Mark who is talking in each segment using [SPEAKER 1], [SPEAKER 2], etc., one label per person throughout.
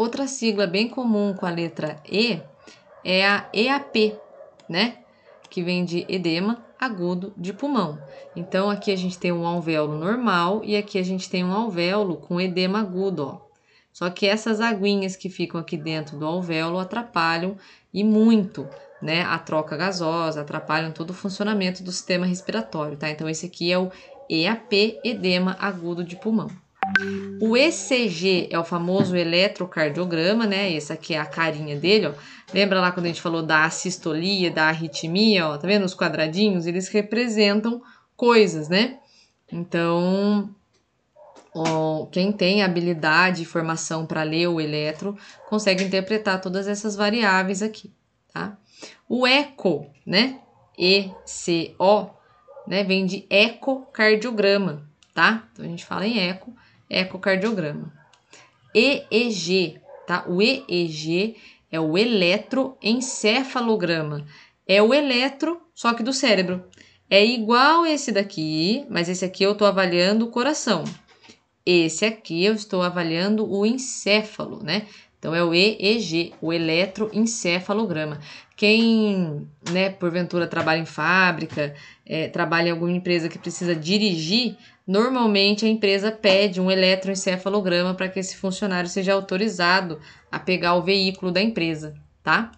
[SPEAKER 1] Outra sigla bem comum com a letra E é a EAP, né? Que vem de edema agudo de pulmão. Então aqui a gente tem um alvéolo normal e aqui a gente tem um alvéolo com edema agudo, ó. Só que essas aguinhas que ficam aqui dentro do alvéolo atrapalham e muito, né, a troca gasosa, atrapalham todo o funcionamento do sistema respiratório, tá? Então esse aqui é o EAP, edema agudo de pulmão. O ECG é o famoso eletrocardiograma, né? Essa aqui é a carinha dele, ó. Lembra lá quando a gente falou da assistolia, da arritmia, ó? Tá vendo os quadradinhos? Eles representam coisas, né? Então, ó, quem tem habilidade e formação para ler o eletro consegue interpretar todas essas variáveis aqui, tá? O eco, né? E-C-O, né? Vem de ecocardiograma, tá? Então a gente fala em eco ecocardiograma. EEG, tá? O EEG é o eletroencefalograma. É o eletro, só que do cérebro. É igual esse daqui, mas esse aqui eu estou avaliando o coração. Esse aqui eu estou avaliando o encéfalo, né? Então é o EEG, o eletroencefalograma. Quem, né, porventura trabalha em fábrica, é, trabalha em alguma empresa que precisa dirigir, normalmente a empresa pede um eletroencefalograma para que esse funcionário seja autorizado a pegar o veículo da empresa, tá?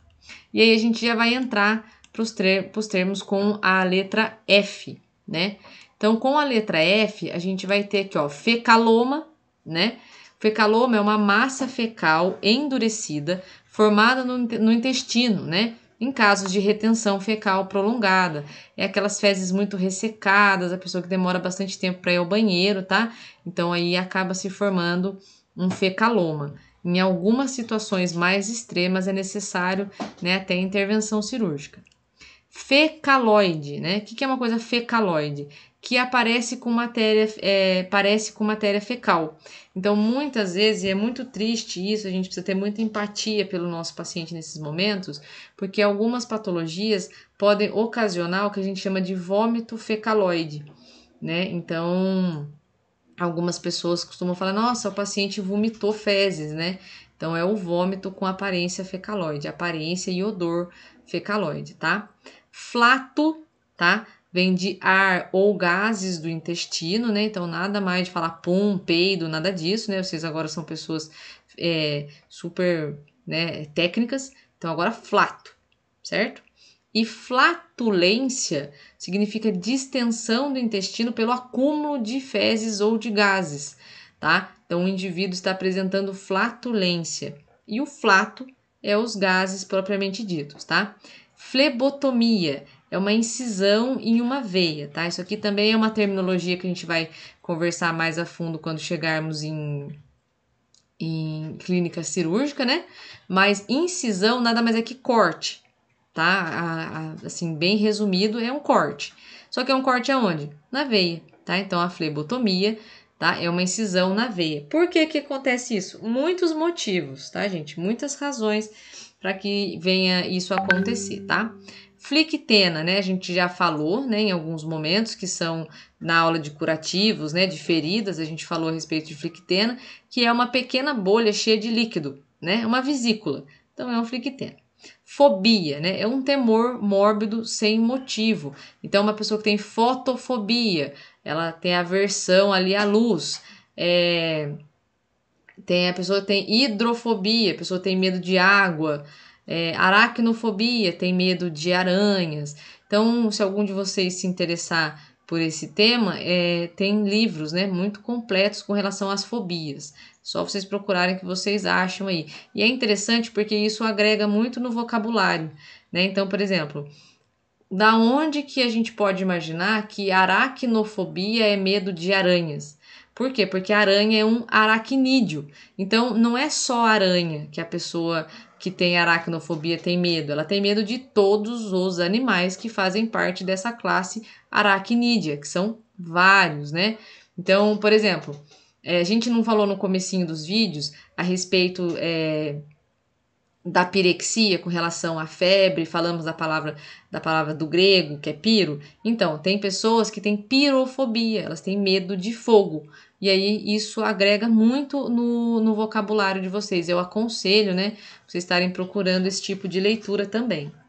[SPEAKER 1] E aí a gente já vai entrar para os ter termos com a letra F, né? Então, com a letra F, a gente vai ter aqui, ó, fecaloma, né? Fecaloma é uma massa fecal endurecida formada no, no intestino, né? Em casos de retenção fecal prolongada, é aquelas fezes muito ressecadas, a pessoa que demora bastante tempo para ir ao banheiro, tá? Então aí acaba se formando um fecaloma. Em algumas situações mais extremas é necessário né, até intervenção cirúrgica fecaloide, né? O que, que é uma coisa fecaloide? Que aparece com matéria, é, parece com matéria fecal. Então, muitas vezes, e é muito triste isso, a gente precisa ter muita empatia pelo nosso paciente nesses momentos, porque algumas patologias podem ocasionar o que a gente chama de vômito fecaloide, né? Então, algumas pessoas costumam falar, nossa, o paciente vomitou fezes, né? Então, é o vômito com aparência fecaloide, aparência e odor fecaloide, tá? Flato, tá? Vem de ar ou gases do intestino, né? Então, nada mais de falar pum, peido, nada disso, né? Vocês agora são pessoas é, super né, técnicas. Então, agora flato, certo? E flatulência significa distensão do intestino pelo acúmulo de fezes ou de gases tá? Então o indivíduo está apresentando flatulência. E o flato é os gases propriamente ditos, tá? Flebotomia é uma incisão em uma veia, tá? Isso aqui também é uma terminologia que a gente vai conversar mais a fundo quando chegarmos em, em clínica cirúrgica, né? Mas incisão nada mais é que corte, tá? A, a, assim, bem resumido, é um corte. Só que é um corte aonde? Na veia, tá? Então a flebotomia tá? É uma incisão na veia. Por que que acontece isso? Muitos motivos, tá, gente? Muitas razões para que venha isso acontecer, tá? Flictena, né? A gente já falou, né, em alguns momentos que são na aula de curativos, né, de feridas, a gente falou a respeito de flictena, que é uma pequena bolha cheia de líquido, né? Uma vesícula. Então é um flictena. Fobia, né? É um temor mórbido sem motivo. Então, uma pessoa que tem fotofobia, ela tem aversão ali à luz. É, tem a pessoa tem hidrofobia, a pessoa tem medo de água, é, aracnofobia, tem medo de aranhas. Então, se algum de vocês se interessar por esse tema, é, tem livros né, muito completos com relação às fobias. Só vocês procurarem o que vocês acham aí. E é interessante porque isso agrega muito no vocabulário. Né? Então, por exemplo, da onde que a gente pode imaginar que aracnofobia é medo de aranhas? Por quê? Porque a aranha é um aracnídeo. Então, não é só aranha que a pessoa que tem aracnofobia tem medo. Ela tem medo de todos os animais que fazem parte dessa classe aracnídea, que são vários, né? Então, por exemplo, é, a gente não falou no comecinho dos vídeos a respeito é, da pirexia com relação à febre, falamos da palavra da palavra do grego, que é piro. Então, tem pessoas que têm pirofobia, elas têm medo de fogo. E aí isso agrega muito no, no vocabulário de vocês. Eu aconselho, né, vocês estarem procurando esse tipo de leitura também.